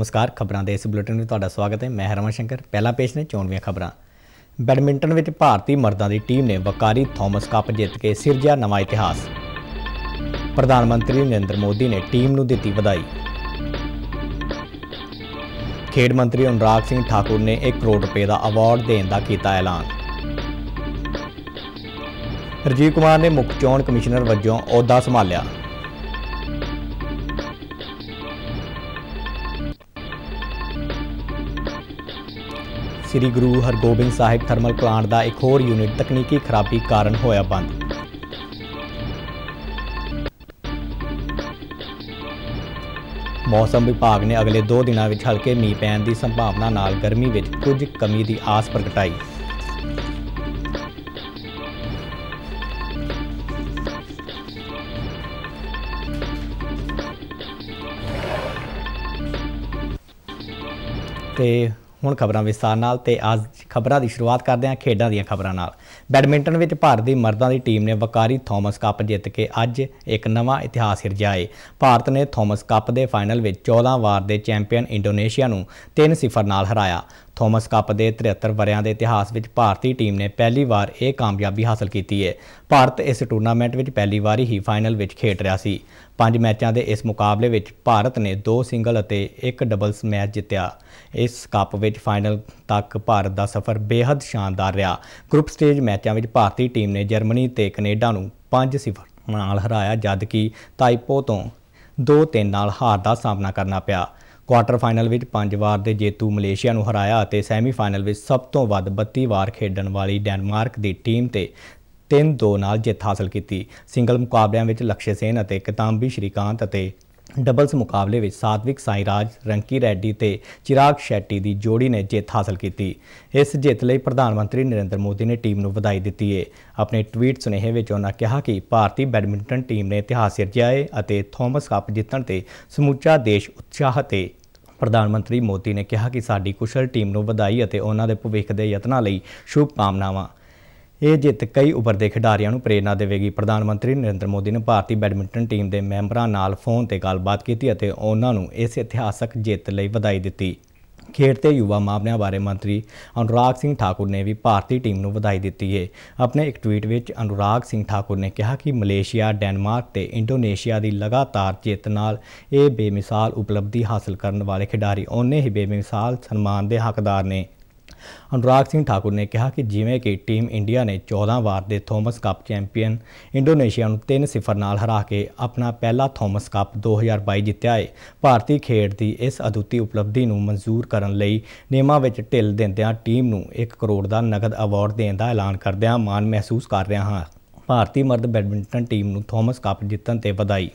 ਨਮਸਕਾਰ ਖਬਰਾਂ ਦੇ ਇਸ ਬੁਲੇਟਿਨ ਵਿੱਚ ਤੁਹਾਡਾ ਸਵਾਗਤ ਹੈ ਮੈਂ ਹਰਮਨ ਸ਼ੰਕਰ ਪਹਿਲਾ ਪੇਸ਼ ਨੇ ਚੋਣਵੀਆਂ ਖਬਰਾਂ ਬੈਡਮਿੰਟਨ ਵਿੱਚ ਭਾਰਤੀ ਮਰਦਾਂ ਦੀ ਟੀਮ ਨੇ ਵਕਾਰੀ ਥਾਮਸ ਕੱਪ ਜਿੱਤ ਕੇ ਸਿਰਜਿਆ ਨਵਾਂ ਇਤਿਹਾਸ ਪ੍ਰਧਾਨ ਮੰਤਰੀ ਨਰਿੰਦਰ ਮੋਦੀ ਨੇ ਟੀਮ ਨੂੰ ਦਿੱਤੀ ਵਧਾਈ ਖੇਡ ਮੰਤਰੀ ਅਨਰਾਗ ਸਿੰਘ ਠਾਕੁਰ ਨੇ 1 ਕਰੋੜ ਰੁਪਏ ਦਾ ਅਵਾਰਡ ਦੇਣ ਦਾ ਕੀਤਾ ਐਲਾਨ ਰਜੀਵ ਕੁਮਾਰ ਨੇ ਮੁੱਖ ਚੋਣ ਕਮਿਸ਼ਨਰ ਵਜੋਂ ਅਹੁਦਾ ਸੰਭਾਲਿਆ ਸ੍ਰੀ ਗੁਰੂ ਹਰਗੋਬਿੰਦ ਸਾਹਿਬ ਥਰਮਲ ਪਲਾਂਟ ਦਾ ਇੱਕ ਹੋਰ ਯੂਨਿਟ ਤਕਨੀਕੀ ਖਰਾਬੀ ਕਾਰਨ ਹੋਇਆ ਬੰਦ ਮੌਸਮ ਵਿਭਾਗ ਨੇ ਅਗਲੇ 2 ਦਿਨਾਂ ਵਿੱਚ ਹਲਕੇ ਮੀਂਹ ਪੈਣ ਦੀ ਸੰਭਾਵਨਾ ਨਾਲ ਗਰਮੀ ਵਿੱਚ ਕੁਝ ਕਮੀ ਦੀ ਆਸ ਪ੍ਰਗਟਾਈ ਤੇ ਹੁਣ ਖਬਰਾਂ ਵਿਸਤਾਰ ਨਾਲ ਤੇ ਅੱਜ ਖਬਰਾਂ ਦੀ ਸ਼ੁਰੂਆਤ ਕਰਦੇ ਹਾਂ ਖੇਡਾਂ ਦੀਆਂ ਖਬਰਾਂ ਨਾਲ ਬੈਡਮਿੰਟਨ ਵਿੱਚ ਭਾਰਤ ਦੀ ਮਰਦਾਂ ਦੀ ਟੀਮ ਨੇ ਵਕਾਰੀ ਥਾਮਸ ਕੱਪ ਜਿੱਤ ਕੇ ਅੱਜ ਇੱਕ ਨਵਾਂ ਇਤਿਹਾਸ ਸਿਰਜਿਆ ਹੈ ਭਾਰਤ ਨੇ ਥਾਮਸ ਕੱਪ ਦੇ ਫਾਈਨਲ ਵਿੱਚ 14 ਵਾਰ ਦੇ ਚੈਂਪੀਅਨ ਇੰਡੋਨੇਸ਼ੀਆ ਨੂੰ 3-0 ਨਾਲ ਹਰਾਇਆ ਥੋਮਸ ਕੱਪ ਦੇ 73 ਵਰਿਆਂ ਦੇ ਇਤਿਹਾਸ ਵਿੱਚ ਭਾਰਤੀ ਟੀਮ ਨੇ ਪਹਿਲੀ ਵਾਰ ਇਹ ਕਾਮਯਾਬੀ ਹਾਸਲ ਕੀਤੀ ਹੈ ਭਾਰਤ ਇਸ ਟੂਰਨਾਮੈਂਟ ਵਿੱਚ ਪਹਿਲੀ ਵਾਰੀ ਹੀ ਫਾਈਨਲ ਵਿੱਚ ਖੇਡ ਰਿਹਾ ਸੀ ਪੰਜ ਮੈਚਾਂ ਦੇ ਇਸ ਮੁਕਾਬਲੇ ਵਿੱਚ ਭਾਰਤ ਨੇ ਦੋ ਸਿੰਗਲ ਅਤੇ ਇੱਕ ਡਬਲਸ ਮੈਚ ਜਿੱਤਿਆ ਇਸ ਕੱਪ ਵਿੱਚ ਫਾਈਨਲ ਤੱਕ ਭਾਰਤ ਦਾ ਸਫ਼ਰ ਬੇਹੱਦ ਸ਼ਾਨਦਾਰ ਰਿਹਾ ਗਰੁੱਪ ਸਟੇਜ ਮੈਚਾਂ ਵਿੱਚ ਭਾਰਤੀ ਟੀਮ ਨੇ ਜਰਮਨੀ ਤੇ ਕੈਨੇਡਾ ਨੂੰ 5-0 ਨਾਲ ਹਰਾਇਆ ਜਦਕਿ ਤਾਈਪੋ ਤੋਂ 2-3 ਨਾਲ ਹਾਰ ਦਾ ਸਾਹਮਣਾ ਕਰਨਾ ਪਿਆ ਕੁਆਟਰ ਫਾਈਨਲ ਵਿੱਚ 5 ਵਾਰ ਦੇ ਜੇਤੂ ਮਲੇਸ਼ੀਆ ਨੂੰ ਹਰਾਇਆ ਅਤੇ ਸੈਮੀਫਾਈਨਲ ਵਿੱਚ ਸਭ ਤੋਂ ਵੱਧ 32 ਵਾਰ ਖੇਡਣ ਵਾਲੀ ਡੈਨਮਾਰਕ ਦੀ ਟੀਮ ਤੇ 3-2 ਨਾਲ ਜਿੱਤ ਹਾਸਲ ਕੀਤੀ ਸਿੰਗਲ ਮੁਕਾਬਲਿਆਂ ਵਿੱਚ ਲਕਸ਼ੇ ਸੇਨ ਅਤੇ ਕਿਤਾਂਬੀ ਸ਼੍ਰੀਕਾਂਤ ਅਤੇ ਡਬਲਸ ਮੁਕਾਬਲੇ ਵਿੱਚ ਸਾਤਵਿਕ ਸਾਈਰਾਜ ਰੰਕੀ ਰੈੱਡੀ ਤੇ ਚਿਰਾਗ ਸ਼ੈੱਟੀ ਦੀ ਜੋੜੀ ਨੇ ਜਿੱਤ ਹਾਸਲ ਕੀਤੀ ਇਸ ਜਿੱਤ ਲਈ ਪ੍ਰਧਾਨ ਮੰਤਰੀ ਨਰਿੰਦਰ ਮੋਦੀ ਨੇ ਟੀਮ ਨੂੰ ਵਧਾਈ ਦਿੱਤੀ ਹੈ ਆਪਣੇ ਟਵੀਟ ਸੁਨੇਹੇ ਵਿੱਚ ਉਹਨਾਂ ਕਿਹਾ ਕਿ ਭਾਰਤੀ ਬੈਡਮਿੰਟਨ ਟੀਮ ਨੇ ਇਤਿਹਾਸ ਰਚਿਆ ਹੈ ਅਤੇ ਥੋਮਸ ਕੱਪ ਜਿੱਤਣ ਤੇ ਸਮੁੱਚਾ ਦੇਸ਼ ਉਤਸ਼ਾਹ ਤੇ ਪ੍ਰਧਾਨ ਮੰਤਰੀ ਮੋਦੀ ਨੇ ਕਿਹਾ ਕਿ ਸਾਡੀ ਕੁਸ਼ਲ ਟੀਮ ਨੂੰ ਵਧਾਈ ਅਤੇ ਉਹਨਾਂ ਦੇ ਭਵਿੱਖ ਦੇ ਯਤਨਾਂ ਲਈ ਸ਼ੁਭ ਕਾਮਨਾਵਾਂ ਇਹ ਜਿੱਤ ਕਈ ਉਭਰਦੇ ਖਿਡਾਰੀਆਂ ਨੂੰ ਪ੍ਰੇਰਣਾ ਦੇਵੇਗੀ ਪ੍ਰਧਾਨ ਮੰਤਰੀ ਨਰਿੰਦਰ ਮੋਦੀ ਨੇ ਭਾਰਤੀ ਬੈਡਮਿੰਟਨ ਟੀਮ ਦੇ ਮੈਂਬਰਾਂ ਨਾਲ ਫੋਨ ਤੇ ਗੱਲਬਾਤ ਕੀਤੀ ਅਤੇ ਉਹਨਾਂ ਨੂੰ ਇਸ ਇਤਿਹਾਸਕ ਜਿੱਤ ਲਈ ਵਧਾਈ ਦਿੱਤੀ ਖੇਡ ਤੇ ਯੁਵਾ ਮਾਮਲਿਆਂ ਬਾਰੇ ਮੰਤਰੀ ਅਨੁਰਾਗ ਸਿੰਘ ਠਾਕੁਰ ਨੇ ਵੀ ਭਾਰਤੀ ਟੀਮ ਨੂੰ ਵਧਾਈ ਦਿੱਤੀ ਹੈ ਆਪਣੇ ਇੱਕ ਟਵੀਟ ਵਿੱਚ ਅਨੁਰਾਗ ਸਿੰਘ ਠਾਕੁਰ ਨੇ ਕਿਹਾ ਕਿ ਮਲੇਸ਼ੀਆ ਡੈਨਮਾਰਕ ਤੇ ਇੰਡੋਨੇਸ਼ੀਆ ਦੀ ਲਗਾਤਾਰ ਜਿੱਤ ਨਾਲ ਇਹ ਬੇਮਿਸਾਲ ਉਪਲਬਧੀ ਹਾਸਲ ਕਰਨ ਵਾਲੇ ਖਿਡਾਰੀ ਉਹਨੇ ਹੀ ਬੇਮਿਸਾਲ ਸਨਮਾਨ ਦੇ ਹੱਕਦਾਰ ਨੇ ਅਨੁਰਾਗ ਸਿੰਘ ਠਾਕੁਰ ਨੇ ਕਿਹਾ ਕਿ ਜਿਵੇਂ ਕਿ ਟੀਮ ਇੰਡੀਆ ਨੇ 14 ਵਾਰ ਦੇ ਥੋਮਸ ਕੱਪ ਚੈਂਪੀਅਨ ਇੰਡੋਨੇਸ਼ੀਆ ਨੂੰ 3-0 ਨਾਲ ਹਰਾ ਕੇ ਆਪਣਾ ਪਹਿਲਾ ਥੋਮਸ ਕੱਪ 2022 ਜਿੱਤਿਆ ਹੈ ਭਾਰਤੀ ਖੇਡ ਦੀ ਇਸ ਅਦੁੱਤੀ ਉਪਲਬਧੀ ਨੂੰ ਮਨਜ਼ੂਰ ਕਰਨ ਲਈ ਨਿਯਮਾਂ ਵਿੱਚ ਢਿੱਲ ਦਿੰਦਿਆਂ ਟੀਮ ਨੂੰ 1 ਕਰੋੜ ਦਾ ਨਗਦ ਅਵਾਰਡ ਦੇਣ ਦਾ ਐਲਾਨ ਕਰਦਿਆਂ ਮਾਣ ਮਹਿਸੂਸ ਕਰ ਰਿਹਾ ਹਾਂ ਭਾਰਤੀ ਮਰਦ ਬੈਡਮਿੰਟਨ ਟੀਮ ਨੂੰ ਥੋਮਸ ਕੱਪ ਜਿੱਤਣ ਤੇ ਵਧਾਈ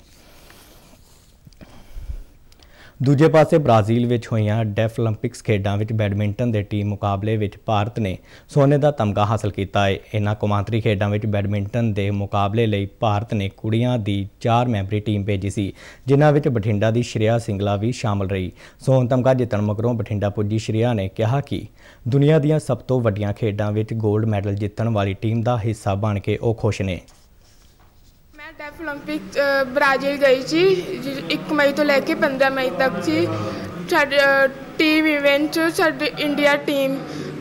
ਦੂਜੇ ਪਾਸੇ ਬ੍ਰਾਜ਼ੀਲ ਵਿੱਚ ਹੋਈਆਂ ਡੈਫ 올림픽ਸ ਖੇਡਾਂ ਵਿੱਚ ਬੈਡਮਿੰਟਨ ਦੇ ਟੀਮ ਮੁਕਾਬਲੇ ਵਿੱਚ ਭਾਰਤ ਨੇ ਸੋਨੇ ਦਾ ਤਮਗਾ ਹਾਸਲ ਕੀਤਾ ਹੈ ਇਹਨਾਂ ਕੁਮਾਂਤਰੀ ਖੇਡਾਂ ਵਿੱਚ ਬੈਡਮਿੰਟਨ ਦੇ ਮੁਕਾਬਲੇ ਲਈ ਭਾਰਤ ਨੇ ਕੁੜੀਆਂ ਦੀ 4 ਮੈਂਬਰੀ ਟੀਮ ਭੇਜੀ ਸੀ ਜਿਨ੍ਹਾਂ ਵਿੱਚ ਬਠਿੰਡਾ ਦੀ ਸ਼੍ਰੀਆ ਸਿੰਗਲਾ ਵੀ ਸ਼ਾਮਲ ਰਹੀ ਸੋਨ ਤਮਗਾ ਜਿੱਤਣ ਮਗਰੋਂ ਬਠਿੰਡਾ ਪੁੱਜੀ ਸ਼੍ਰੀਆ ਨੇ ਕਿਹਾ ਕਿ ਦੁਨੀਆ ਦੀਆਂ ਸਭ ਤੋਂ ਵੱਡੀਆਂ ਖੇਡਾਂ ਵਿੱਚ 골ਡ ਮੈਡਲ ਜਿੱਤਣ ਵਾਲੀ ਟੀਮ ਦਾ ਹਿੱਸਾ ਬਣ ਕੇ ਉਹ ਖੁਸ਼ ਨੇ ਡੈਫ 올림픽 ਬ੍ਰਾਜ਼ੀਲ ਗਈ ਸੀ 1 ਮਈ ਤੋਂ ਲੈ ਕੇ 15 ਮਈ ਤੱਕ ਸੀ ਸਾਡੇ ਟੀਮ ਇਵੈਂਟ ਸਾਡੇ ਇੰਡੀਆ ਟੀਮ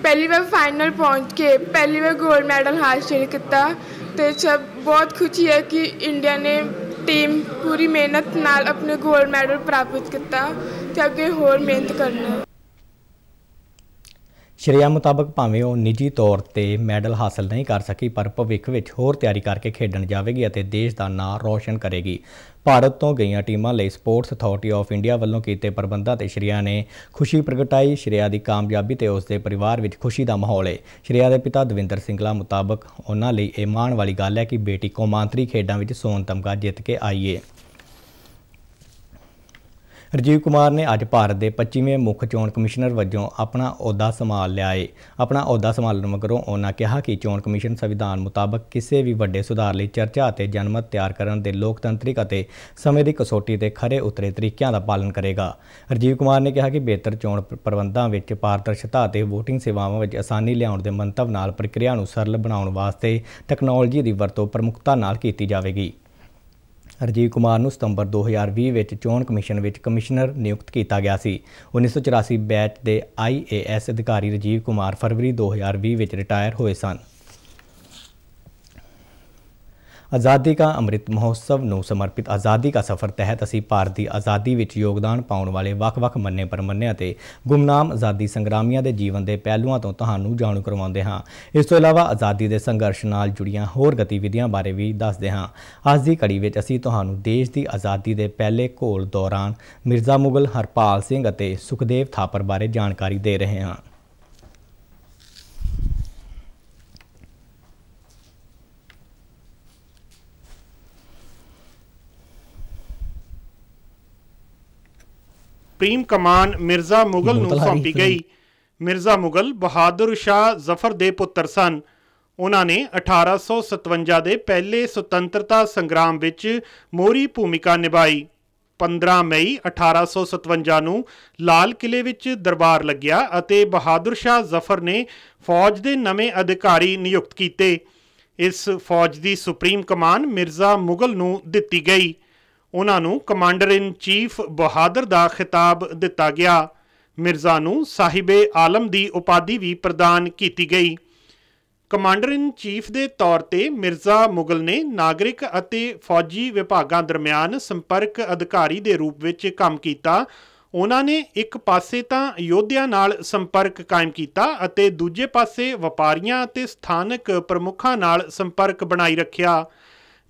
ਪਹਿਲੀ ਵਾਰ ਫਾਈਨਲ ਪਹੁੰਚ ਕੇ ਪਹਿਲੀ ਵਾਰ 골ਡ ਮੈਡਲ ਹਾਸਲ ਕੀਤਾ ਤੇ ਸਭ ਬਹੁਤ ਖੁਸ਼ੀ ਹੈ ਕਿ ਇੰਡੀਆ ਨੇ ਟੀਮ ਪੂਰੀ ਮਿਹਨਤ ਨਾਲ ਆਪਣੇ 골ਡ ਮੈਡਲ ਪ੍ਰਾਪਤ ਕੀਤਾ ਤੇ ਅੱਗੇ ਹੋਰ ਮਿਹਨਤ ਕਰਨਾ ਸ਼੍ਰੀਆ ਮੁਤਾਬਕ ਭਾਵੇਂ ਉਹ ਨਿੱਜੀ ਤੌਰ ਤੇ ਮੈਡਲ ਹਾਸਲ ਨਹੀਂ ਕਰ ਸਕੀ ਪਰ ਭਵਿੱਖ ਵਿੱਚ ਹੋਰ ਤਿਆਰੀ ਕਰਕੇ ਖੇਡਣ ਜਾਵੇਗੀ ਅਤੇ ਦੇਸ਼ ਦਾ ਨਾਮ ਰੌਸ਼ਨ ਕਰੇਗੀ ਭਾਰਤ ਤੋਂ ਗਈਆਂ ਟੀਮਾਂ ਲਈ ਸਪੋਰਟਸ ਅਥਾਰਟੀ ਆਫ ਇੰਡੀਆ ਵੱਲੋਂ ਕੀਤੇ ਪ੍ਰਬੰਧਾਂ ਤੇ ਸ਼੍ਰੀਆ ਨੇ ਖੁਸ਼ੀ ਪ੍ਰਗਟਾਈ ਸ਼੍ਰੀਆ ਦੀ ਕਾਮਯਾਬੀ ਤੇ ਉਸ ਦੇ ਪਰਿਵਾਰ ਵਿੱਚ ਖੁਸ਼ੀ ਦਾ ਮਾਹੌਲ ਹੈ ਸ਼੍ਰੀਆ ਦੇ ਪਿਤਾ ਦਵਿੰਦਰ ਸਿੰਘਲਾ ਮੁਤਾਬਕ ਉਹਨਾਂ ਲਈ ਇਹ ਮਾਣ ਵਾਲੀ ਗੱਲ ਹੈ ਕਿ ਬੇਟੀ ਕੌਮਾਂਤਰੀ ਖੇਡਾਂ ਵਿੱਚ ਸੋਨ ਤਮਗਾ ਜਿੱਤ ਕੇ ਆਈ ਹੈ ਰਜੀਵ ਕੁਮਾਰ ਨੇ ਅੱਜ ਭਾਰਤ ਦੇ 25ਵੇਂ ਮੁੱਖ ਚੋਣ ਕਮਿਸ਼ਨਰ ਵਜੋਂ ਆਪਣਾ ਅਹੁਦਾ ਸੰਭਾਲ ਲਿਆ ਏ ਆਪਣਾ ਅਹੁਦਾ ਸੰਭਾਲਣ ਮਗਰੋਂ ਉਹਨਾਂ ਕਿਹਾ ਕਿ ਚੋਣ ਕਮਿਸ਼ਨ ਸੰਵਿਧਾਨ ਮੁਤਾਬਕ ਕਿਸੇ ਵੀ ਵੱਡੇ ਸੁਧਾਰ ਲਈ ਚਰਚਾ ਅਤੇ ਜਨਮਤ ਤਿਆਰ ਕਰਨ ਦੇ ਲੋਕਤੰਤਰਿਕ ਅਤੇ ਸਮੇਂ ਦੀ ਕਸੋਟੀ ਤੇ ਖਰੇ ਉਤਰੇ ਤਰੀਕਿਆਂ ਦਾ ਪਾਲਣ ਕਰੇਗਾ ਰਜੀਵ ਕੁਮਾਰ ਨੇ ਕਿਹਾ ਕਿ ਬਿਹਤਰ ਚੋਣ ਪ੍ਰਬੰਧਾਂ ਵਿੱਚ ਪਾਰਦਰਸ਼ਤਾ ਅਤੇ VOTING ਸੇਵਾਵਾਂ ਵਿੱਚ ਆਸਾਨੀ ਲਿਆਉਣ ਦੇ ਮੰਤਵ ਨਾਲ ਪ੍ਰਕਿਰਿਆ ਨੂੰ ਸਰਲ ਬਣਾਉਣ ਵਾਸਤੇ ਟੈਕਨੋਲੋਜੀ ਦੀ ਵਰਤੋਂ ਪ੍ਰਮੁੱਖਤਾ ਨਾਲ ਕੀਤੀ ਜਾਵੇਗੀ ਰਜੀਵ ਕੁਮਾਰ ਨੂੰ ਸਤੰਬਰ 2020 ਵਿੱਚ ਚੋਣ ਕਮਿਸ਼ਨ ਵਿੱਚ ਕਮਿਸ਼ਨਰ ਨਿਯੁਕਤ ਕੀਤਾ ਗਿਆ ਸੀ 1984 ਬੈਚ ਦੇ ਆਈਏਐਸ ਅਧਿਕਾਰੀ ਰਜੀਵ ਕੁਮਾਰ ਫਰਵਰੀ 2020 ਵਿੱਚ ਰਿਟਾਇਰ ਹੋਏ ਸਨ ਆਜ਼ਾਦੀ ਕਾ ਅੰਮ੍ਰਿਤ ਮਹੋਤਸਵ ਨੂੰ ਸਮਰਪਿਤ ਆਜ਼ਾਦੀ ਕਾ ਸਫ਼ਰ ਤਹਿਤ ਅਸੀਂ ਭਾਰਤ ਦੀ ਆਜ਼ਾਦੀ ਵਿੱਚ ਯੋਗਦਾਨ ਪਾਉਣ ਵਾਲੇ ਵੱਖ-ਵੱਖ ਮੰਨੇ ਪਰਮੰਨੇ ਅਤੇ ਗੁਮਨਾਮ ਆਜ਼ਾਦੀ ਸੰਗਰਾਮੀਆਂ ਦੇ ਜੀਵਨ ਦੇ ਪਹਿਲੂਆਂ ਤੋਂ ਤੁਹਾਨੂੰ ਜਾਣੂ ਕਰਵਾਉਂਦੇ ਹਾਂ ਇਸ ਤੋਂ ਇਲਾਵਾ ਆਜ਼ਾਦੀ ਦੇ ਸੰਘਰਸ਼ ਨਾਲ ਜੁੜੀਆਂ ਹੋਰ ਗਤੀਵਿਧੀਆਂ ਬਾਰੇ ਵੀ ਦੱਸਦੇ ਹਾਂ ਅੱਜ ਦੀ ਕੜੀ ਵਿੱਚ ਅਸੀਂ ਤੁਹਾਨੂੰ ਦੇਸ਼ ਦੀ ਆਜ਼ਾਦੀ ਦੇ ਪਹਿਲੇ ਘੋਲ ਦੌਰਾਨ ਮਿਰਜ਼ਾ ਮੁਗਲ ਹਰਪਾਲ ਸਿੰਘ ਅਤੇ ਸੁਖਦੇਵ ਥਾਪਰ ਬਾਰੇ ਜਾਣਕਾਰੀ ਦੇ ਰਹੇ ਹਾਂ ਸੁਪਰੀਮ ਕਮਾਨ ਮਿਰਜ਼ਾ ਮੁਗਲ ਨੂੰ ਸੌਂਪੀ ਗਈ ਮਿਰਜ਼ਾ ਮੁਗਲ ਬਹਾਦਰ ਸ਼ਾਹ ਜ਼ਫਰ ਦੇ ਪੁੱਤਰ ਸਨ ਉਹਨਾਂ ਨੇ 1857 ਦੇ ਪਹਿਲੇ ਸੁਤੰਤਰਤਾ ਸੰਗਰਾਮ ਵਿੱਚ ਮੋਰੀ ਭੂਮਿਕਾ ਨਿਭਾਈ 15 ਮਈ 1857 ਨੂੰ ਲਾਲ ਕਿਲੇ ਵਿੱਚ ਦਰਬਾਰ ਲੱਗਿਆ ਅਤੇ ਬਹਾਦਰ ਸ਼ਾਹ ਜ਼ਫਰ ਨੇ ਫੌਜ ਦੇ ਨਵੇਂ ਅਧਿਕਾਰੀ ਨਿਯੁਕਤ ਕੀਤੇ ਇਸ ਫੌਜ ਦੀ ਸੁਪਰੀਮ ਕਮਾਨ ਮਿਰਜ਼ਾ ਮੁਗਲ ਨੂੰ ਦਿੱਤੀ ਗਈ ਉਹਨਾਂ ਨੂੰ ਕਮਾਂਡਰ ਇਨ ਚੀਫ ਬਹਾਦਰ ਦਾ ਖਿਤਾਬ ਦਿੱਤਾ ਗਿਆ ਮਿਰਜ਼ਾ ਨੂੰ ਸਾਹਿਬੇ ਆਲਮ ਦੀ ਉਪਾਧੀ ਵੀ ਪ੍ਰਦਾਨ ਕੀਤੀ ਗਈ ਕਮਾਂਡਰ ਇਨ ਚੀਫ ਦੇ ਤੌਰ ਤੇ ਮਿਰਜ਼ਾ ਮੁਗਲ ਨੇ ਨਾਗਰਿਕ ਅਤੇ ਫੌਜੀ ਵਿਭਾਗਾਂ ਦਰਮਿਆਨ ਸੰਪਰਕ ਅਧਿਕਾਰੀ ਦੇ ਰੂਪ ਵਿੱਚ ਕੰਮ ਕੀਤਾ ਉਹਨਾਂ ਨੇ ਇੱਕ ਪਾਸੇ ਤਾਂ ਯੋਧਿਆਂ ਨਾਲ ਸੰਪਰਕ ਕਾਇਮ ਕੀਤਾ ਅਤੇ ਦੂਜੇ ਪਾਸੇ ਵਪਾਰੀਆਂ ਅਤੇ ਸਥਾਨਕ ਪ੍ਰਮੁੱਖਾਂ ਨਾਲ ਸੰਪਰਕ ਬਣਾਈ ਰੱਖਿਆ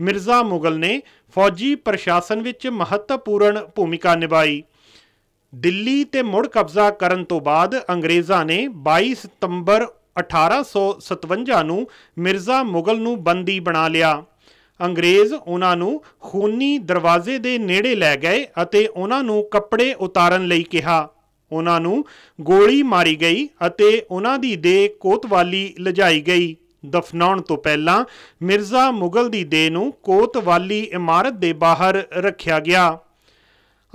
ਮਿਰਜ਼ਾ ਮੁਗਲ ਨੇ ਫੌਜੀ ਪ੍ਰਸ਼ਾਸਨ ਵਿੱਚ ਮਹੱਤਵਪੂਰਨ ਭੂਮਿਕਾ ਨਿਭਾਈ ਦਿੱਲੀ ਤੇ ਮੁੜ ਕਬਜ਼ਾ ਕਰਨ ਤੋਂ ਬਾਅਦ ਅੰਗਰੇਜ਼ਾਂ ਨੇ 22 ਸਤੰਬਰ 1857 ਨੂੰ ਮਿਰਜ਼ਾ ਮੁਗਲ ਨੂੰ ਬੰਦੀ ਬਣਾ ਲਿਆ ਅੰਗਰੇਜ਼ ਉਹਨਾਂ ਨੂੰ ਖੂਨੀ ਦਰਵਾਜ਼ੇ ਦੇ ਨੇੜੇ ਲੈ ਗਏ ਅਤੇ ਉਹਨਾਂ ਨੂੰ ਕੱਪੜੇ ਉਤਾਰਨ ਲਈ ਕਿਹਾ ਉਹਨਾਂ ਨੂੰ ਗੋਲੀ ਮਾਰੀ ਗਈ ਅਤੇ ਉਹਨਾਂ ਦੀ ਦੇਹ ਕੋਤਵਾਲੀ ਲਜਾਈ ਗਈ ਦਫਨਾਉਣ ਤੋਂ ਪਹਿਲਾਂ ਮਿਰਜ਼ਾ ਮੁਗਲ ਦੀ ਦੇਹ ਨੂੰ ਕੋਤਵਾਲੀ ਇਮਾਰਤ ਦੇ ਬਾਹਰ ਰੱਖਿਆ ਗਿਆ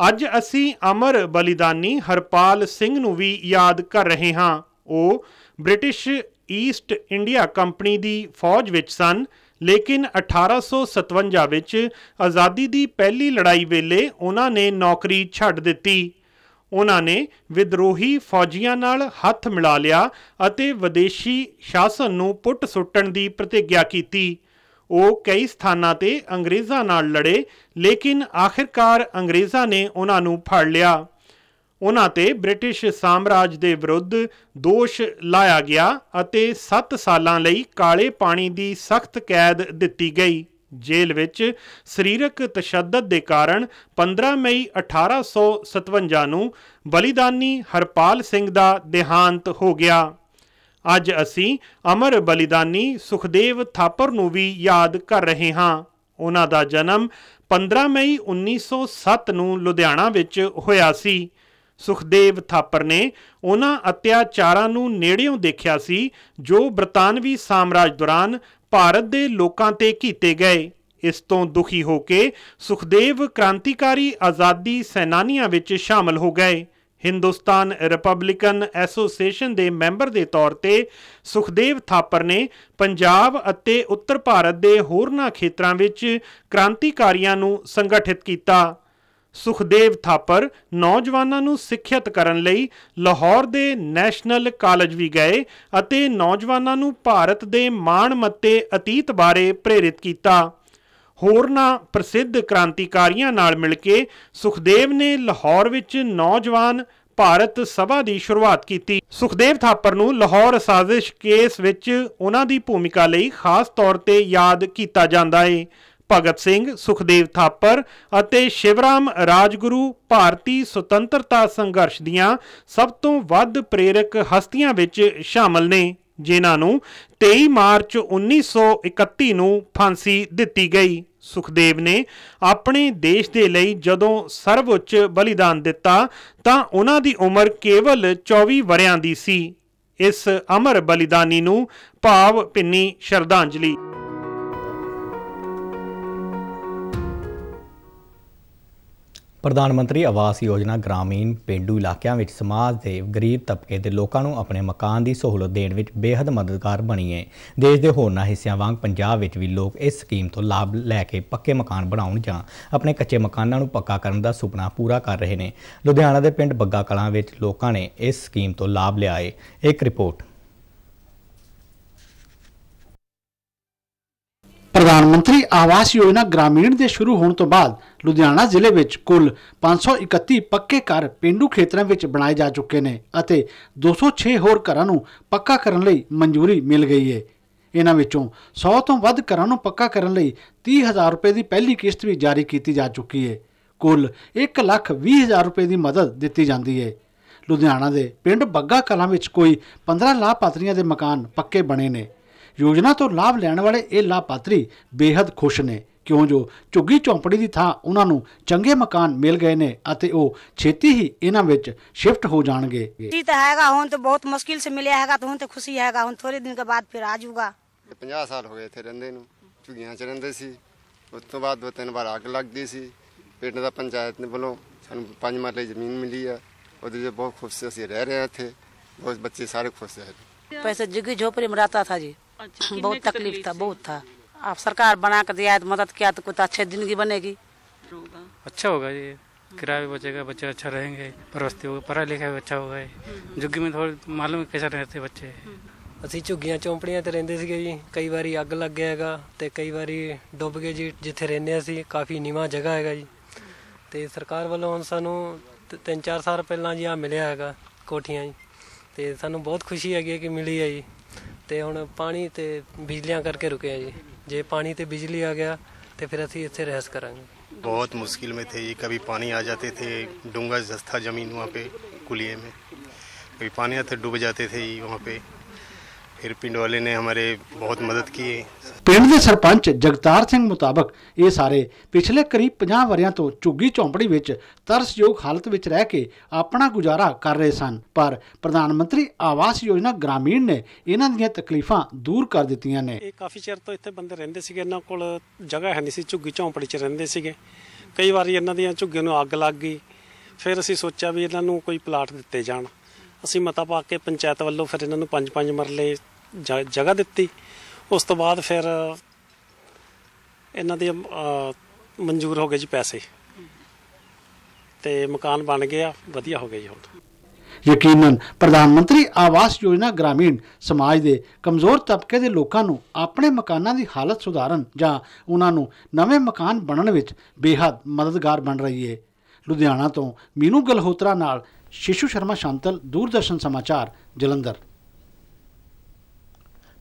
ਅੱਜ ਅਸੀਂ ਅਮਰ ਬਲੀਦਾਨੀ ਹਰਪਾਲ ਸਿੰਘ ਨੂੰ ਵੀ ਯਾਦ ਕਰ ਰਹੇ ਹਾਂ ਉਹ ਬ੍ਰਿਟਿਸ਼ ਈਸਟ ਇੰਡੀਆ ਕੰਪਨੀ ਦੀ ਫੌਜ ਵਿੱਚ ਸਨ ਲੇਕਿਨ 1857 ਵਿੱਚ ਆਜ਼ਾਦੀ ਦੀ ਪਹਿਲੀ ਲੜਾਈ ਵੇਲੇ ਉਹਨਾਂ ਨੇ ਨੌਕਰੀ ਛੱਡ ਦਿੱਤੀ ਉਹਨਾਂ ਨੇ ਵਿਦਰੋਹੀ ਫੌਜੀਆਂ ਨਾਲ ਹੱਥ ਮਿਲਾ ਲਿਆ ਅਤੇ ਵਿਦੇਸ਼ੀ ਸ਼ਾਸਨ ਨੂੰ ਪੁੱਟ ਸੁੱਟਣ ਦੀ ਪ੍ਰਤੀਗਿਆ ਕੀਤੀ ਉਹ ਕਈ ਸਥਾਨਾਂ ਤੇ ਅੰਗਰੇਜ਼ਾਂ ਨਾਲ ਲੜੇ ਲੇਕਿਨ ਆਖਿਰਕਾਰ ਅੰਗਰੇਜ਼ਾਂ ਨੇ ਉਹਨਾਂ ਨੂੰ ਫੜ ਲਿਆ ਉਹਨਾਂ ਤੇ ਬ੍ਰਿਟਿਸ਼ ਸਾਮਰਾਜ ਦੇ ਵਿਰੁੱਧ ਦੋਸ਼ ਲਾਇਆ ਗਿਆ ਅਤੇ 7 ਸਾਲਾਂ ਲਈ ਕਾਲੇ ਪਾਣੀ ਦੀ ਸਖਤ ਕੈਦ ਦਿੱਤੀ ਗਈ ਜੇਲ੍ਹ ਵਿੱਚ ਸਰੀਰਕ ਤਸ਼ੱਦਦ ਦੇ ਕਾਰਨ 15 ਮਈ 1857 ਨੂੰ ਬਲੀਦਾਨੀ ਹਰਪਾਲ ਸਿੰਘ ਦਾ ਦੇਹਾਂਤ ਹੋ ਗਿਆ ਅੱਜ ਅਸੀਂ ਅਮਰ ਬਲੀਦਾਨੀ ਸੁਖਦੇਵ ਥਾਪਰ ਨੂੰ ਵੀ ਯਾਦ ਕਰ ਰਹੇ ਹਾਂ ਉਹਨਾਂ ਦਾ ਜਨਮ 15 ਮਈ 1907 ਨੂੰ ਲੁਧਿਆਣਾ ਵਿੱਚ ਹੋਇਆ ਸੀ ਸੁਖਦੇਵ ਥਾਪਰ ਨੇ ਉਹਨਾਂ ਅਤਿਆਚਾਰਾਂ ਨੂੰ ਨੇੜਿਓਂ ਦੇਖਿਆ ਸੀ ਜੋ ਬ੍ਰਿਟਾਨਵੀ ਸਾਮਰਾਜ ਦੌਰਾਨ ਭਾਰਤ ਦੇ ਲੋਕਾਂ ਤੇ ਕੀਤੇ ਗਏ ਇਸ ਤੋਂ ਦੁਖੀ ਹੋ ਕੇ ਸੁਖਦੇਵ ਕ੍ਰਾਂਤੀਕਾਰੀ ਆਜ਼ਾਦੀ ਸੈਨਾਨੀਆਂ ਵਿੱਚ ਸ਼ਾਮਲ ਹੋ ਗਏ ਹਿੰਦੁਸਤਾਨ ਰਿਪਬਲਿਕਨ ਐਸੋਸੀਏਸ਼ਨ ਦੇ ਮੈਂਬਰ ਦੇ ਤੌਰ ਤੇ ਸੁਖਦੇਵ ਥਾਪਰ ਨੇ ਪੰਜਾਬ ਅਤੇ ਉੱਤਰ ਭਾਰਤ ਦੇ ਹੋਰਨਾਂ ਖੇਤਰਾਂ ਵਿੱਚ ਕ੍ਰਾਂਤੀਕਾਰੀਆਂ ਨੂੰ ਸੰਗਠਿਤ ਕੀਤਾ ਸੁਖਦੇਵ ਥਾਪਰ ਨੌਜਵਾਨਾਂ ਨੂੰ ਸਿੱਖਿਅਤ ਕਰਨ ਲਈ ਲਾਹੌਰ ਦੇ ਨੈਸ਼ਨਲ ਕਾਲਜ ਵੀ ਗਏ ਅਤੇ ਨੌਜਵਾਨਾਂ ਨੂੰ ਭਾਰਤ ਦੇ ਮਾਣਮੱਤੇ ਅਤੀਤ ਬਾਰੇ ਪ੍ਰੇਰਿਤ ਕੀਤਾ ਹੋਰਨਾਂ ਪ੍ਰਸਿੱਧ ਕ੍ਰਾਂਤੀਕਾਰੀਆਂ ਨਾਲ ਮਿਲ ਕੇ ਸੁਖਦੇਵ ਨੇ ਲਾਹੌਰ ਵਿੱਚ ਨੌਜਵਾਨ ਭਾਰਤ ਸਭਾ ਦੀ ਸ਼ੁਰੂਆਤ ਕੀਤੀ ਸੁਖਦੇਵ ਥਾਪਰ ਨੂੰ ਲਾਹੌਰ ਸਾਜ਼ਿਸ਼ ਕੇਸ ਵਿੱਚ ਉਹਨਾਂ ਦੀ ਭੂਮਿਕਾ ਲਈ ਖਾਸ ਤੌਰ ਤੇ ਯਾਦ ਕੀਤਾ ਜਾਂਦਾ ਹੈ ਭਗਤ ਸਿੰਘ ਸੁਖਦੇਵ ਥਾਪਰ ਅਤੇ ਸ਼ਿਵਰਾਮ ਰਾਜਗੁਰੂ ਭਾਰਤੀ ਸੁਤੰਤਰਤਾ ਸੰਘਰਸ਼ ਦੀਆਂ ਸਭ ਤੋਂ ਵੱਧ ਪ੍ਰੇਰਕ ਹਸਤੀਆਂ ਵਿੱਚ ਸ਼ਾਮਲ ਨੇ ਜਿਨ੍ਹਾਂ ਨੂੰ 23 ਮਾਰਚ 1931 ਨੂੰ ਫਾਂਸੀ ਦਿੱਤੀ ਗਈ ਸੁਖਦੇਵ ਨੇ ਆਪਣੇ ਦੇਸ਼ ਦੇ ਲਈ ਜਦੋਂ ਸਰਵਉੱਚ ਬਲੀਦਾਨ ਦਿੱਤਾ ਤਾਂ ਉਹਨਾਂ ਦੀ ਉਮਰ ਕੇਵਲ 24 ਵਰਿਆਂ ਦੀ ਸੀ ਇਸ ਅਮਰ ਬਲੀਦਾਨੀ ਨੂੰ ਭਾਵ ਪਿੰਨੀ ਸ਼ਰਧਾਂਜਲੀ ਪ੍ਰਧਾਨ ਮੰਤਰੀ ਆਵਾਸ ਯੋਜਨਾ ਗ੍ਰਾਮੀਣ ਪਿੰਡੂ ਇਲਾਕਿਆਂ ਵਿੱਚ ਸਮਾਜ ਦੇ ਗਰੀਬ ਤਬਕੇ ਦੇ ਲੋਕਾਂ ਨੂੰ ਆਪਣੇ ਮਕਾਨ ਦੀ ਸਹੂਲਤ ਦੇਣ ਵਿੱਚ ਬੇਹੱਦ ਮਦਦਗਾਰ ਬਣੀ ਹੈ ਦੇਸ਼ ਦੇ ਹੋਰਨਾਂ ਹਿੱਸਿਆਂ ਵਾਂਗ ਪੰਜਾਬ ਵਿੱਚ ਵੀ ਲੋਕ ਇਸ ਸਕੀਮ ਤੋਂ ਲਾਭ ਲੈ ਕੇ ਪੱਕੇ ਮਕਾਨ ਬਣਾਉਣ ਜਾਂ ਆਪਣੇ ਕੱਚੇ ਮਕਾਨਾਂ ਨੂੰ ਪੱਕਾ ਕਰਨ ਦਾ ਸੁਪਨਾ ਪੂਰਾ ਕਰ ਰਹੇ ਨੇ ਲੁਧਿਆਣਾ ਦੇ ਪਿੰਡ ਬੱਗਾ ਕਲਾਂ ਵਿੱਚ ਲੋਕਾਂ ਨੇ ਇਸ ਸਕੀਮ ਤੋਂ ਲਾਭ ਲਿਆ ਹੈ ਇੱਕ ਰਿਪੋਰਟ ਪ੍ਰਧਾਨ ਮੰਤਰੀ ਆਵਾਸ ਯੋਜਨਾ ਗ੍ਰਾਮੀਣ ਦੇ ਸ਼ੁਰੂ ਹੋਣ ਤੋਂ ਬਾਅਦ ਲੁਧਿਆਣਾ ਜ਼ਿਲ੍ਹੇ ਵਿੱਚ ਕੁੱਲ 531 ਪੱਕੇ ਘਰ ਪਿੰਡੂ ਖੇਤਰਾਂ ਵਿੱਚ ਬਣਾਏ ਜਾ ਚੁੱਕੇ ਨੇ ਅਤੇ 206 ਹੋਰ ਘਰਾਂ ਨੂੰ ਪੱਕਾ ਕਰਨ ਲਈ ਮਨਜ਼ੂਰੀ ਮਿਲ ਗਈ ਹੈ ਇਹਨਾਂ ਵਿੱਚੋਂ 100 ਤੋਂ ਵੱਧ ਘਰਾਂ ਨੂੰ ਪੱਕਾ ਕਰਨ ਲਈ 30000 ਰੁਪਏ ਦੀ ਪਹਿਲੀ ਕਿਸ਼ਤ ਵੀ ਜਾਰੀ ਕੀਤੀ ਜਾ ਚੁੱਕੀ ਹੈ ਕੁੱਲ 1 ਲੱਖ ਰੁਪਏ ਦੀ ਮਦਦ ਦਿੱਤੀ ਜਾਂਦੀ ਹੈ ਲੁਧਿਆਣਾ ਦੇ ਪਿੰਡ ਬੱਗਾ ਕਲਾਂ ਵਿੱਚ ਕੋਈ 15 ਪਾਤਰੀਆਂ ਦੇ ਮਕਾਨ ਪੱਕੇ ਬਣੇ ਨੇ ਯੋਜਨਾ ਤੋਂ ਲਾਭ ਲੈਣ ਵਾਲੇ ਇਹ ਲਾਭਪਾਤਰੀ ਬੇहद ਖੁਸ਼ ਨੇ ਕਿਉਂ ਜੋ ਝੁੱਗੀ ਝੌਂਪੜੀ ਦੀ ਥਾਂ ਉਹਨਾਂ ਨੂੰ ਚੰਗੇ ਮਕਾਨ ਮਿਲ ਗਏ ਨੇ ਅਤੇ ਉਹ ਛੇਤੀ ਹੀ ਇਹਨਾਂ ਵਿੱਚ ਸ਼ਿਫਟ ਹੋ ਜਾਣਗੇ ਜੀ ਤਾਂ ਹੈਗਾ ਹੁਣ ਤਾਂ ਬਹੁਤ ਮੁਸ਼ਕਿਲ ਸੇ ਮਿਲਿਆ ਹੈਗਾ ਤਾਂ ਹੁਣ ਤਾਂ ਖੁਸ਼ੀ ਹੈਗਾ ਹੁਣ ਥੋੜੇ ਦਿਨ ਕੇ ਬਾਅਦ ਫਿਰ ਆ ਜਾਊਗਾ 50 ਸਾਲ ਹੋ ਗਏ ਇੱਥੇ ਰਹਿੰਦੇ ਨੂੰ ਝੁੱਗੀਆਂ 'ਚ ਰਹਿੰਦੇ ਸੀ ਉਸ ਤੋਂ ਬਾਅਦ ਦੋ ਤਿੰਨ ਵਾਰ ਅੱਗ ਲੱਗਦੀ ਸੀ ਪਿੰਡ ਦਾ ਪੰਚਾਇਤ ਨੇ ਵੱਲੋਂ ਸਾਨੂੰ ਪੰਜ ਮਰਲੇ ਜ਼ਮੀਨ ਮਿਲੀ ਆ ਉਹਦੇ 'ਚ ਬਹੁਤ ਖੁਸ਼ੀ ਅਸੀਂ ਰਹਿ ਰਹੇ ਆ ਇੱਥੇ ਬਹੁਤ ਬੱਚੇ ਸਾਰੇ ਖੁਸ਼ ਹੈ ਪੈਸੇ ਜਿੱਗੀ ਝੋਪੜੀ ਮਰਾਤਾ ਥਾ ਜੀ अच्छा, बहुत तो तकलीफ था बहुत था आप सरकार बना कर दिया तो मदद किया तो कुछ अच्छी जिंदगी बनेगी अच्छा होगा ये किराया भी बचेगा बच्चे अच्छा रहेंगे परवस्ती होगा पढ़ा लिखा भी अच्छा होगा झुग्गी में थोड़ा मालूम कैसा रहते बच्चे ਅਸੀਂ ਝੁੱਗੀਆਂ ਚੌਂਪੜੀਆਂ ਤੇ ਰਹਿੰਦੇ ਸੀਗੇ ਜੀ ਕਈ ਵਾਰੀ ਅੱਗ ਲੱਗ ਗਿਆ ਹੈਗਾ ਤੇ ਕਈ ਵਾਰੀ ਡੁੱਬ ਗਏ जी ਜਿੱਥੇ ਰਹਿੰਦੇ ਅਸੀਂ ਕਾਫੀ ਨੀਵਾ ਜਗ੍ਹਾ ਹੈਗਾ ਜੀ ਤੇ ਸਰਕਾਰ ਵੱਲੋਂ ਹੁਣ ਸਾਨੂੰ 3-4 ਸਾਲ ਪਹਿਲਾਂ ਜੀ ਆ ਮਿਲਿਆ ਹੈਗਾ ਕੋਠੀਆਂ ਜੀ ਤੇ ਸਾਨੂੰ ਬਹੁਤ ਖੁਸ਼ੀ ਹੈਗੀ ਕਿ ਮਿਲੀ ਹੈ ਤੇ ਹੁਣ ਪਾਣੀ ਤੇ ਬਿਜਲੀਆਂ ਕਰਕੇ ਰੁਕੇ ਆ ਜੀ ਜੇ ਪਾਣੀ ਤੇ ਬਿਜਲੀ ਆ ਗਿਆ ਤੇ ਫਿਰ ਅਸੀਂ ਇੱਥੇ ਰਹਿਸ ਕਰਾਂਗੇ बहुत मुश्किल में थे ये कभी पानी आ जाते थे डूंगा जस्था ज़मीन वहाँ पे कुलिए में कभी पानी आते डूब जाते थे ये वहाँ पे ਫਿਰ ਪਿੰਡ ਵਾਲੇ ਨੇ ਹਮਾਰੇ ਬਹੁਤ ਮਦਦ ਕੀ ਪਿੰਡ ਦੇ ਸਰਪੰਚ ਜਗਤਾਰ ਸਿੰਘ ਮੁਤਾਬਕ ਇਹ ਸਾਰੇ ਪਿਛਲੇ ਕਰੀਬ 50 ਵਰਿਆਂ ਤੋਂ ਝੁੱਗੀ ਝੌਂਪੜੀ ਵਿੱਚ ਤਰਸਯੋਗ ਹਾਲਤ ਵਿੱਚ ਰਹਿ ਕੇ ਆਪਣਾ ਗੁਜ਼ਾਰਾ ਕਰ ਰਹੇ ਸਨ ਪਰ ਪ੍ਰਧਾਨ ਮੰਤਰੀ ਆਵਾਸ ਯੋਜਨਾ ਗ੍ਰਾਮੀਣ ਨੇ ਇਹਨਾਂ ਦੀਆਂ ਤਕਲੀਫਾਂ ਦੂਰ ਕਰ ਦਿੱਤੀਆਂ ਨੇ ਇਹ ਕਾਫੀ ਚਿਰ ਤੋਂ ਇੱਥੇ ਬੰਦੇ ਰਹਿੰਦੇ ਸੀਗੇ ਇਹਨਾਂ ਕੋਲ ਜਗ੍ਹਾ ਹੈ ਨਹੀਂ ਸੀ ਝੁੱਗੀ ਝੌਂਪੜੀ 'ਚ ਰਹਿੰਦੇ ਸੀਗੇ ਕਈ ਵਾਰੀ ਇਹਨਾਂ ਦੀਆਂ ਝੁੱਗੀਆਂ ਨੂੰ ਅੱਗ ਲੱਗ ਗਈ ਫਿਰ ਅਸੀਂ ਸੋਚਿਆ ਵੀ ਇਹਨਾਂ ਨੂੰ ਕੋਈ ਪਲਾਟ ਦਿੱਤੇ ਜਾਣ ਅਸੀਂ ਮਤਾ ਪਾ ਕੇ ਪੰਚਾਇਤ ਵੱਲੋਂ ਫਿਰ ਇਹਨਾਂ ਨੂੰ ਪੰਜ ਪੰਜ ਮਰਲੇ ਜਗ੍ਹਾ ਦਿੱਤੀ ਉਸ ਤੋਂ ਬਾਅਦ ਫਿਰ ਇਹਨਾਂ ਦੇ ਮਨਜ਼ੂਰ ਹੋ ਗਏ ਜੀ ਪੈਸੇ ਤੇ ਮਕਾਨ ਬਣ ਗਿਆ ਵਧੀਆ ਹੋ ਗਿਆ ਜੀ ਹੁਣ ਯਕੀਨਨ ਪ੍ਰਧਾਨ ਮੰਤਰੀ ਆਵਾਸ ਯੋਜਨਾ ਗ੍ਰਾਮੀਣ ਸਮਾਜ ਦੇ ਕਮਜ਼ੋਰ ਤਬਕੇ ਦੇ ਲੋਕਾਂ ਨੂੰ ਆਪਣੇ ਮਕਾਨਾਂ ਦੀ ਹਾਲਤ ਸੁਧਾਰਨ ਜਾਂ ਉਹਨਾਂ ਨੂੰ ਨਵੇਂ ਮਕਾਨ ਬਣਨ ਵਿੱਚ ਬੇਹੱਦ ਮਦਦਗਾਰ ਬਣ ਰਹੀ ਹੈ ਲੁਧਿਆਣਾ ਤੋਂ ਮੀਨੂ ਗਲਹੋਤਰਾ ਨਾਲ ਸ਼ਿਸ਼ੂ ਸ਼ਰਮਾ ਸ਼ਾਂਤਲ ਦੂਰਦਰਸ਼ਨ ਸਮਾਚਾਰ ਜਲੰਧਰ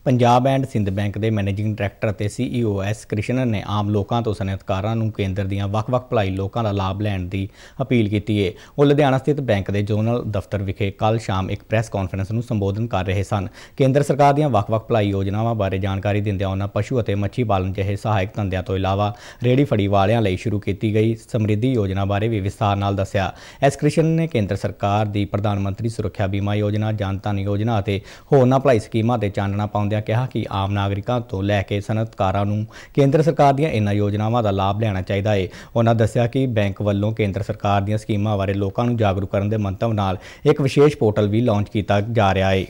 ਪੰਜਾਬ ਐਂਡ ਸਿੰਧ ਬੈਂਕ ਦੇ ਮੈਨੇਜਿੰਗ ਡਾਇਰੈਕਟਰ ਅਤੇ ਸੀਈਓ e ਐਸ ਕ੍ਰਿਸ਼ਨਨ ਨੇ ਆਮ ਲੋਕਾਂ ਤੋਂ ਸਨਅਤਕਾਰਾਂ ਨੂੰ ਕੇਂਦਰ ਦੀਆਂ ਵੱਖ-ਵੱਖ ਭਲਾਈ ਲੋਕਾਂ ਦਾ ਲਾਭ ਲੈਣ ਦੀ ਅਪੀਲ ਕੀਤੀ ਹੈ ਉਹ ਲੁਧਿਆਣਾ ਸਥਿਤ ਬੈਂਕ ਦੇ ਜ਼ੋਨਲ ਦਫ਼ਤਰ ਵਿਖੇ ਕੱਲ ਸ਼ਾਮ ਇੱਕ ਪ੍ਰੈਸ ਕਾਨਫਰੰਸ ਨੂੰ ਸੰਬੋਧਨ ਕਰ ਰਹੇ ਸਨ ਕੇਂਦਰ ਸਰਕਾਰ ਦੀਆਂ ਵੱਖ-ਵੱਖ ਭਲਾਈ ਯੋਜਨਾਵਾਂ ਬਾਰੇ ਜਾਣਕਾਰੀ ਦਿੰਦਿਆਂ ਉਹਨਾਂ ਪਸ਼ੂ ਅਤੇ ਮੱਛੀ ਪਾਲਣ ਜਿਹੇ ਸਹਾਇਕ ਧੰਦਿਆਂ ਤੋਂ ਇਲਾਵਾ ਰੇੜੀ ਫੜੀ ਵਾਲਿਆਂ ਲਈ ਸ਼ੁਰੂ ਕੀਤੀ ਗਈ ਸਮਰਿੱਧੀ ਯੋਜਨਾ ਬਾਰੇ ਵੀ ਵਿਸਥਾਰ ਨਾਲ ਦੱਸਿਆ ਐਸ ਕ੍ਰਿਸ਼ਨ ਨੇ ਕੇਂਦਰ ਸਰਕਾਰ ਦੀ ਪ੍ਰਧਾਨ ਮੰਤਰੀ ਸੁਰੱਖਿਆ ਬੀਮਾ ਯੋਜਨਾ ਜਨਤਨ ਯੋਜਨਾ ਅਤੇ ਹੋਰਨਾਂ ਭਲਾਈ ਸਕੀਮਾਂ ਤੇ ਚਾਨਣਾ ਪਾਉਂਦਿਆਂ ਕਰਦਿਆਂ ਕਿਹਾ ਕਿ ਆਮ ਨਾਗਰਿਕਾਂ ਤੋਂ ਲੈ ਕੇ ਸਨਅਤਕਾਰਾਂ ਨੂੰ ਕੇਂਦਰ ਸਰਕਾਰ ਦੀਆਂ ਇਹਨਾਂ ਯੋਜਨਾਵਾਂ ਦਾ ਲਾਭ ਲੈਣਾ ਚਾਹੀਦਾ ਹੈ ਉਹਨਾਂ ਦੱਸਿਆ ਕਿ ਬੈਂਕ ਵੱਲੋਂ ਕੇਂਦਰ ਸਰਕਾਰ ਦੀਆਂ ਸਕੀਮਾਂ ਬਾਰੇ ਲੋਕਾਂ ਨੂੰ ਜਾਗਰੂਕ ਕਰਨ ਦੇ ਮੰਤਵ ਨਾਲ ਇੱਕ ਵਿਸ਼ੇਸ਼ ਪੋਰਟਲ ਵੀ ਲਾਂਚ ਕੀਤਾ ਜਾ ਰਿਹਾ ਹੈ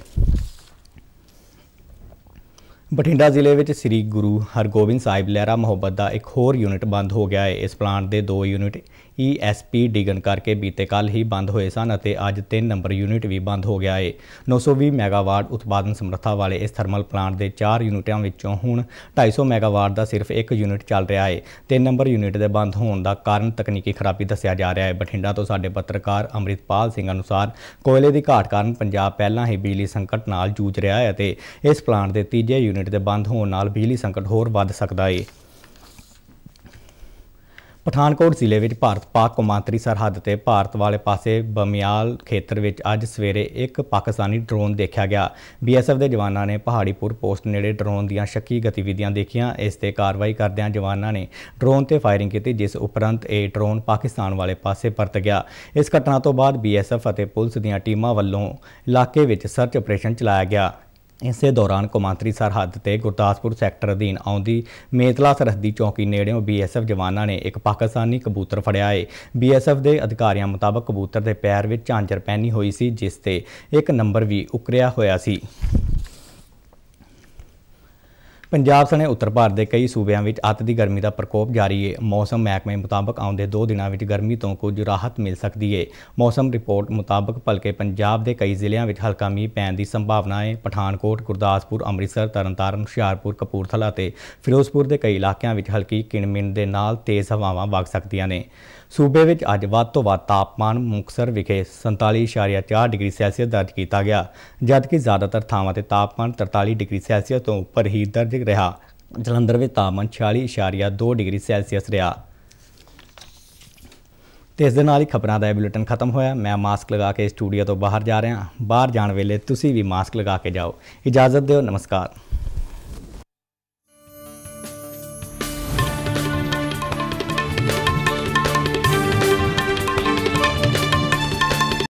ਬਠਿੰਡਾ ਜ਼ਿਲ੍ਹੇ ਵਿੱਚ ਸ੍ਰੀ ਗੁਰੂ ਹਰਗੋਬਿੰਦ ਸਾਹਿਬ ਲਹਿਰਾ ਮੁਹੱਬਤ ਦਾ ਇੱਕ ਹੋਰ ਯੂਨਿਟ ਬੰਦ ਹੋ ਗਿਆ ਹੈ ਇਸ ਪਲਾਂਟ ਦੇ ਦੋ ਯੂਨਿਟ ਈਐਸਪੀ ਡਿਗਨ ਕਰਕੇ ਬੀਤੇ ਕੱਲ ਹੀ ਬੰਦ ਹੋਏ ਸਨ ਅਤੇ ਅੱਜ 3 ਨੰਬਰ ਯੂਨਿਟ ਵੀ ਬੰਦ ਹੋ ਗਿਆ ਹੈ 920 ਮੈਗਾਵਾਟ ਉਤਪਾਦਨ ਸਮਰੱਥਾ ਵਾਲੇ ਇਸ ਥਰਮਲ ਪਲਾਂਟ ਦੇ 4 ਯੂਨਿਟਾਂ ਵਿੱਚੋਂ ਹੁਣ 250 ਮੈਗਾਵਾਟ ਦਾ ਸਿਰਫ ਇੱਕ ਯੂਨਿਟ ਚੱਲ ਰਿਹਾ ਹੈ 3 ਨੰਬਰ ਯੂਨਿਟ ਦੇ ਬੰਦ ਹੋਣ ਦਾ ਕਾਰਨ ਤਕਨੀਕੀ ਖਰਾਬੀ ਦੱਸਿਆ ਜਾ ਰਿਹਾ ਹੈ ਬਠਿੰਡਾ ਤੋਂ ਸਾਡੇ ਪੱਤਰਕਾਰ ਅਮਰਿਤਪਾਲ ਸਿੰਘ ਅਨੁਸਾਰ ਕੋਇਲੇ ਦੀ ਘਾਟ ਕਾਰਨ ਪੰਜਾਬ ਪਹਿਲਾਂ ਹੀ ਬਿਜਲੀ ਸੰਕਟ ਨਾਲ ਜੂਝ ਰਿਹਾ ਹੈ ਅਤੇ ਇਸ ਪਲਾਂਟ ਦੇ ਤੀਜੇ ਯੂਨਿਟ ਦੇ ਬੰਦ ਹੋਣ ਨਾਲ ਬਿਜਲੀ ਸੰਕਟ ਹੋਰ ਵੱਧ ਸਕਦਾ ਹੈ ਪਠਾਨਕੋਟ ਜ਼ਿਲ੍ਹੇ ਵਿੱਚ ਭਾਰਤ-ਪਾਕ ਕੌਮਾਂਤਰੀ ਸਰਹੱਦ ਤੇ ਭਾਰਤ ਵਾਲੇ ਪਾਸੇ ਬਮਿਆਲ ਖੇਤਰ ਵਿੱਚ ਅੱਜ ਸਵੇਰੇ ਇੱਕ ਪਾਕਿਸਤਾਨੀ ਡਰੋਨ ਦੇਖਿਆ ਗਿਆ। ਬੀਐਸਐਫ ਦੇ ਜਵਾਨਾਂ ਨੇ ਪਹਾੜੀਪੁਰ ਪੋਸਟ ਨੇੜੇ ਡਰੋਨ ਦੀਆਂ ਸ਼ੱਕੀ ਗਤੀਵਿਧੀਆਂ ਦੇਖੀਆਂ। ਇਸ ਤੇ ਕਾਰਵਾਈ ਕਰਦਿਆਂ ਜਵਾਨਾਂ ਨੇ ਡਰੋਨ ਤੇ ਫਾਇਰਿੰਗ ਕੀਤੀ ਜਿਸ ਉਪਰੰਤ ਇਹ ਡਰੋਨ ਪਾਕਿਸਤਾਨ ਵਾਲੇ ਪਾਸੇ ਪਰਤ ਗਿਆ। ਇਸ ਘਟਨਾ ਤੋਂ ਬਾਅਦ ਬੀਐਸਐਫ ਅਤੇ ਪੁਲਿਸ ਦੀਆਂ ਟੀਮਾਂ ਵੱਲੋਂ ਇਲਾਕੇ ਵਿੱਚ ਸਰਚ ਆਪਰੇਸ਼ਨ ਚਲਾਇਆ ਗਿਆ। ਇਸੇ ਦੌਰਾਨ ਕੁਮਾਂਤਰੀ ਸਰਹੱਦ ਤੇ ਗੁਰਦਾਸਪੁਰ ਸੈਕਟਰ ਅਧੀਨ ਆਉਂਦੀ ਮੇਤਲਾ ਸਰਹੱਦੀ ਚੌਕੀ ਨੇੜਿਓਂ ਬੀਐਸਐਫ ਜਵਾਨਾਂ ਨੇ ਇੱਕ ਪਾਕਿਸਤਾਨੀ ਕਬੂਤਰ ਫੜਿਆ ਏ ਬੀਐਸਐਫ ਦੇ ਅਧਿਕਾਰੀਆਂ ਮੁਤਾਬਕ ਕਬੂਤਰ ਦੇ ਪੈਰ ਵਿੱਚ ਝਾਂਜਰ ਪੈਣੀ ਹੋਈ ਸੀ ਜਿਸ ਤੇ ਇੱਕ ਨੰਬਰ ਵੀ ਉਕਰਿਆ ਹੋਇਆ ਸੀ ਪੰਜਾਬ ਸਣੇ ਉੱਤਰ ਭਾਰਤ ਦੇ ਕਈ ਸੂਬਿਆਂ ਵਿੱਚ ਅੱਤ ਦੀ ਗਰਮੀ ਦਾ ਪ੍ਰਕੋਪ ਜਾਰੀ ਹੈ ਮੌਸਮ ਮਹਿਕਮੇ ਮੁਤਾਬਕ ਆਉਂਦੇ 2 ਦਿਨਾਂ ਵਿੱਚ ਗਰਮੀ ਤੋਂ ਕੁਝ ਰਾਹਤ ਮਿਲ ਸਕਦੀ ਹੈ ਮੌਸਮ ਰਿਪੋਰਟ ਮੁਤਾਬਕ ਭਲਕੇ ਪੰਜਾਬ ਦੇ ਕਈ ਜ਼ਿਲ੍ਹਿਆਂ ਵਿੱਚ ਹਲਕਾ ਮੀਂਹ ਪੈਣ ਦੀ ਸੰਭਾਵਨਾ ਹੈ ਪਠਾਨਕੋਟ ਗੁਰਦਾਸਪੁਰ ਅੰਮ੍ਰਿਤਸਰ ਤਰਨਤਾਰਨ ਹੁਸ਼ਿਆਰਪੁਰ ਕਪੂਰਥਲਾ ਤੇ ਫਿਰੋਜ਼ਪੁਰ ਦੇ ਕਈ ਇਲਾਕਿਆਂ ਵਿੱਚ ਹਲਕੀ ਕਿਣਮਿਣ ਦੇ ਨਾਲ ਤੇਜ਼ ਹਵਾਵਾਂ ਵਗ ਸਕਦੀਆਂ ਨੇ ਸੂਬੇ ਵਿੱਚ ਅੱਜ ਵੱਧ ਤੋਂ ਵੱਧ ਤਾਪਮਾਨ ਮੁਕਸਰ ਵਿਖੇ 47.4 ਡਿਗਰੀ ਸੈਲਸੀਅਸ ਦਰਜ ਕੀਤਾ ਗਿਆ ਜਦਕਿ ਜ਼ਿਆਦਾਤਰ ਥਾਵਾਂ ਤੇ ਤਾਪਮਾਨ 43 ਡਿਗਰੀ ਸੈਲਸੀਅਸ ਤੋਂ ਉੱਪਰ ਹੀ ਦਰਜ ਰਿਹਾ ਜਲੰਧਰ ਵਿੱਚ ਤਾਪਮਾਨ 46.2 ਡਿਗਰੀ ਸੈਲਸੀਅਸ ਰਿਹਾ ਤੇ ਇਸ ਦੇ ਨਾਲ ਹੀ ਖਬਰਾਂ ਦਾ ਇਹ ਬੁਲੇਟਿਨ ਖਤਮ ਹੋਇਆ ਮੈਂ ਮਾਸਕ ਲਗਾ ਕੇ ਸਟੂਡੀਓ ਤੋਂ ਬਾਹਰ ਜਾ ਰਿਹਾ ਬਾਹਰ ਜਾਣ ਵੇਲੇ ਤੁਸੀਂ ਵੀ ਮਾਸਕ ਲਗਾ ਕੇ ਜਾਓ ਇਜਾਜ਼ਤ ਦਿਓ ਨਮਸਕਾਰ